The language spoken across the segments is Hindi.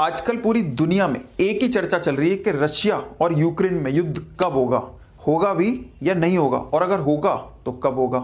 आजकल पूरी दुनिया में एक ही चर्चा चल रही है कि रशिया और यूक्रेन में युद्ध कब होगा होगा भी या नहीं होगा और अगर होगा तो कब होगा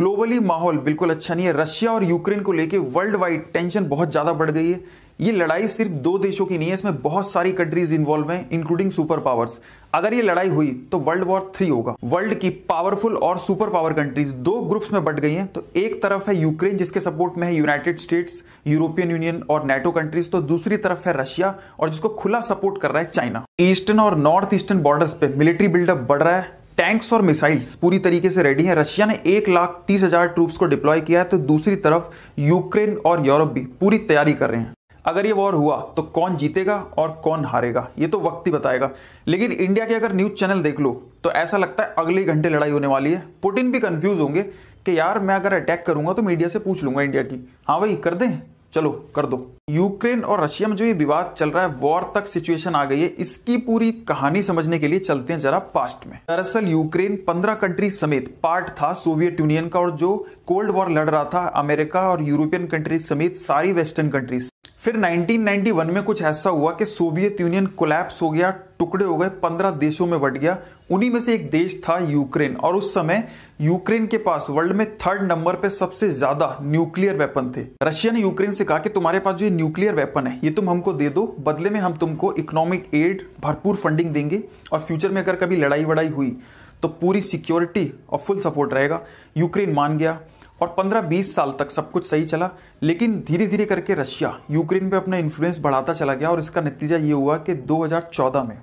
ग्लोबली माहौल बिल्कुल अच्छा नहीं है रशिया और यूक्रेन को लेके वर्ल्ड वाइड टेंशन बहुत ज़्यादा बढ़ गई है ये लड़ाई सिर्फ दो देशों की नहीं है इसमें बहुत सारी कंट्रीज इन्वॉल्व हैं इंक्लूडिंग सुपर पावर्स अगर ये लड़ाई हुई तो वर्ल्ड वॉर थ्री होगा वर्ल्ड की पावरफुल और सुपर पावर कंट्रीज दो ग्रुप्स में बट गई हैं तो एक तरफ है यूक्रेन जिसके सपोर्ट में है यूनाइटेड स्टेट्स यूरोपियन यूनियन और नेटो कंट्रीज तो दूसरी तरफ है रशिया और जिसको खुला सपोर्ट कर रहा है चाइना ईस्टर्न और नॉर्थ ईस्टर्न बॉर्डर्स पे मिलिट्री बिल्डअप बढ़ रहा है टैंक्स और मिसाइल्स पूरी तरीके से रेडी हैं रशिया ने एक लाख तीस हजार ट्रूप्स को डिप्लॉय किया है तो दूसरी तरफ यूक्रेन और यूरोप भी पूरी तैयारी कर रहे हैं अगर ये वॉर हुआ तो कौन जीतेगा और कौन हारेगा ये तो वक्त ही बताएगा लेकिन इंडिया के अगर न्यूज़ चैनल देख लो तो ऐसा लगता है अगले घंटे लड़ाई होने वाली है पुटिन भी कंफ्यूज होंगे कि यार मैं अगर अटैक करूंगा तो मीडिया से पूछ लूंगा इंडिया की हाँ भाई कर दें चलो कर दो यूक्रेन और रशिया में जो ये विवाद चल रहा है वॉर तक सिचुएशन आ गई है इसकी पूरी कहानी समझने के लिए चलते हैं जरा पास्ट में दरअसल यूक्रेन पंद्रह कंट्री समेत पार्ट था सोवियत यूनियन का और जो कोल्ड वॉर लड़ रहा था अमेरिका और यूरोपियन कंट्रीज समेत सारी वेस्टर्न कंट्रीज फिर 1991 में कुछ ऐसा हुआ कि सोवियत यूनियन कोलैप्स हो गया टुकड़े हो गए पंद्रह देशों में बट गया उन्हीं में से एक देश था यूक्रेन और उस समय यूक्रेन के पास वर्ल्ड में थर्ड नंबर पे सबसे ज्यादा न्यूक्लियर वेपन थे रशिया ने यूक्रेन से कहा कि तुम्हारे पास जो ये न्यूक्लियर वेपन है ये तुम हमको दे दो बदले में हम तुमको इकोनॉमिक एड भरपूर फंडिंग देंगे और फ्यूचर में अगर कभी लड़ाई वड़ाई हुई तो पूरी सिक्योरिटी और फुल सपोर्ट रहेगा यूक्रेन मान गया और 15-20 साल तक सब कुछ सही चला लेकिन धीरे धीरे करके रशिया यूक्रेन पे अपना इन्फ्लुएंस बढ़ाता चला गया और इसका नतीजा ये हुआ कि 2014 में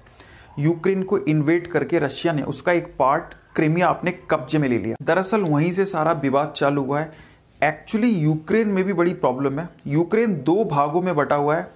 यूक्रेन को इन्वेट करके रशिया ने उसका एक पार्ट क्रीमिया अपने कब्जे में ले लिया दरअसल वहीं से सारा विवाद चालू हुआ है एक्चुअली यूक्रेन में भी बड़ी प्रॉब्लम है यूक्रेन दो भागों में बटा हुआ है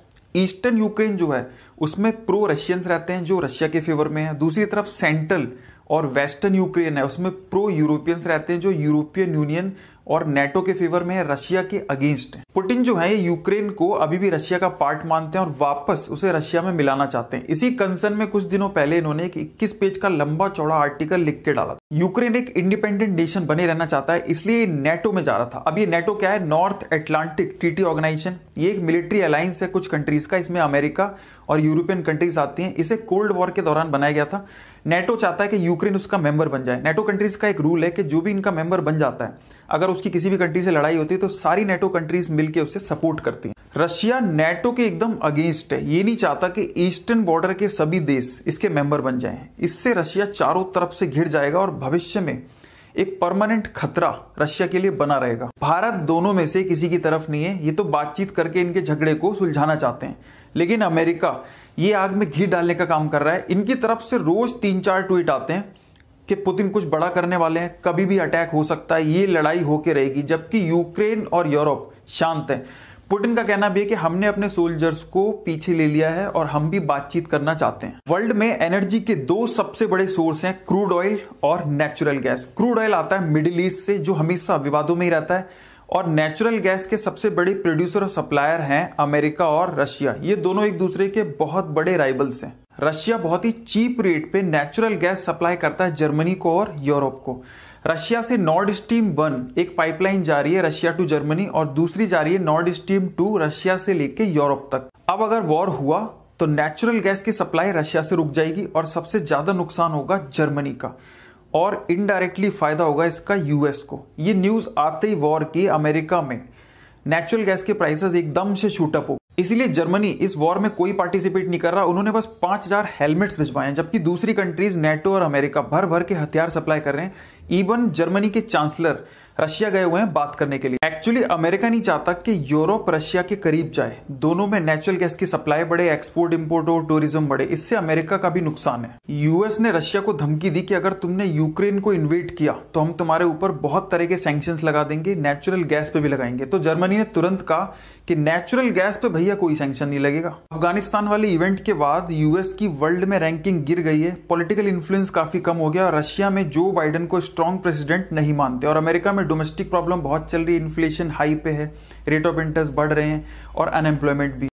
ईस्टर्न यूक्रेन जो है उसमें प्रो रशियंस रहते हैं जो रशिया के फेवर में है दूसरी तरफ सेंट्रल और वेस्टर्न यूक्रेन है उसमें प्रो यूरोपियंस रहते हैं जो यूरोपियन यूनियन और नेटो के फेवर में है रशिया के अगेंस्ट पुटिन जो है यूक्रेन को अभी भी रशिया का पार्ट मानते हैं और वापस उसे रशिया में मिलाना चाहते हैं इसी कंसर्न में कुछ दिनों पहले इन्होंने एक इक्कीस पेज का लंबा चौड़ा आर्टिकल लिख के डाला यूक्रेन एक इंडिपेंडेंट नेशन बने रहना चाहता है इसलिए नेटो में जा रहा था अब ये नेटो क्या है नॉर्थ एटलांटिक ट्रीटी ऑर्गेनाइजेशन ये एक मिलिट्री अलायंस है कुछ कंट्रीज़ का इसमें अमेरिका और यूरोपियन कंट्रीज आती हैं इसे कोल्ड वॉर के दौरान बनाया गया था नेटो चाहता है कि यूक्रेन उसका मेंबर बन जाए नेटो कंट्रीज़ का एक रूल है कि जो भी इनका मेंबर बन जाता है अगर उसकी किसी भी कंट्री से लड़ाई होती है तो सारी नेटो कंट्रीज़ मिलकर उसे सपोर्ट करती हैं रशिया नेटो के एकदम अगेंस्ट है ये नहीं चाहता कि ईस्टर्न बॉर्डर के सभी देश इसके मेंबर बन जाएं इससे रशिया चारों तरफ से घिर जाएगा और भविष्य में एक परमानेंट खतरा रशिया के लिए बना रहेगा भारत दोनों में से किसी की तरफ नहीं है ये तो बातचीत करके इनके झगड़े को सुलझाना चाहते हैं लेकिन अमेरिका ये आग में घी डालने का काम कर रहा है इनकी तरफ से रोज तीन चार ट्वीट आते हैं कि पुतिन कुछ बड़ा करने वाले हैं कभी भी अटैक हो सकता है ये लड़ाई होके रहेगी जबकि यूक्रेन और यूरोप शांत है पुटिन का कहना भी है कि हमने अपने सोल्जर्स को पीछे ले लिया है और हम भी बातचीत करना चाहते हैं वर्ल्ड में एनर्जी के दो सबसे बड़े सोर्स हैं क्रूड ऑयल और नेचुरल गैस क्रूड ऑयल आता है मिडिल ईस्ट से जो हमेशा विवादों में ही रहता है और नेचुरल गैस के सबसे बड़े प्रोड्यूसर और सप्लायर हैं अमेरिका और रशिया ये दोनों एक दूसरे के बहुत बड़े राइवल्स हैं रशिया बहुत ही चीप रेट पे नेचुरल गैस सप्लाई करता है जर्मनी को और यूरोप को रशिया से नॉर्ड स्ट्रीम वन एक पाइपलाइन जा रही है रशिया टू जर्मनी और दूसरी जा रही है नॉर्ड स्टीम टू रशिया से लेके यूरोप तक अब अगर वॉर हुआ तो नेचुरल गैस की सप्लाई रशिया से रुक जाएगी और सबसे ज़्यादा नुकसान होगा जर्मनी का और इनडायरेक्टली फ़ायदा होगा इसका यूएस को ये न्यूज़ आते ही वॉर की अमेरिका में नेचुरल गैस के प्राइसेस एकदम से शूटअप हो इसीलिए जर्मनी इस वॉर में कोई पार्टिसिपेट नहीं कर रहा उन्होंने बस 5000 हजार हेलमेट्स भिजवाए हैं जबकि दूसरी कंट्रीज नेटो और अमेरिका भर भर के हथियार सप्लाई कर रहे हैं इवन जर्मनी के चांसलर रशिया गए हुए हैं बात करने के लिए एक्चुअली अमेरिका नहीं चाहता कि यूरोप रशिया के करीब जाए दोनों में नेचुरल गैस की सप्लाई बढ़े एक्सपोर्ट इम्पोर्ट और टूरिज्म बढ़े इससे अमेरिका का भी नुकसान है यूएस ने रशिया को धमकी दी कि अगर तुमने यूक्रेन को इन्वेट किया तो हम तुम्हारे ऊपर बहुत तरह के सैंक्शन लगा देंगे नेचुरल गैस पे भी लगाएंगे तो जर्मनी ने तुरंत कहा कि नेचुरल गैस पे भैया कोई सैंक्शन नहीं लगेगा अफगानिस्तान वाले इवेंट के बाद यूएस की वर्ल्ड में रैंकिंग गिर गई है पॉलिटिकल इन्फ्लुएंस काफी कम हो गया और रशिया में जो बाइडन को स्ट्रॉन्ग प्रेसिडेंट नहीं मानते और अमेरिका में डोमेस्टिक प्रॉब्लम बहुत चल रही है इन्फ्लेशन हाई पे है रेट ऑफ इंटरेस्ट बढ़ रहे हैं और अनएम्प्लॉयमेंट भी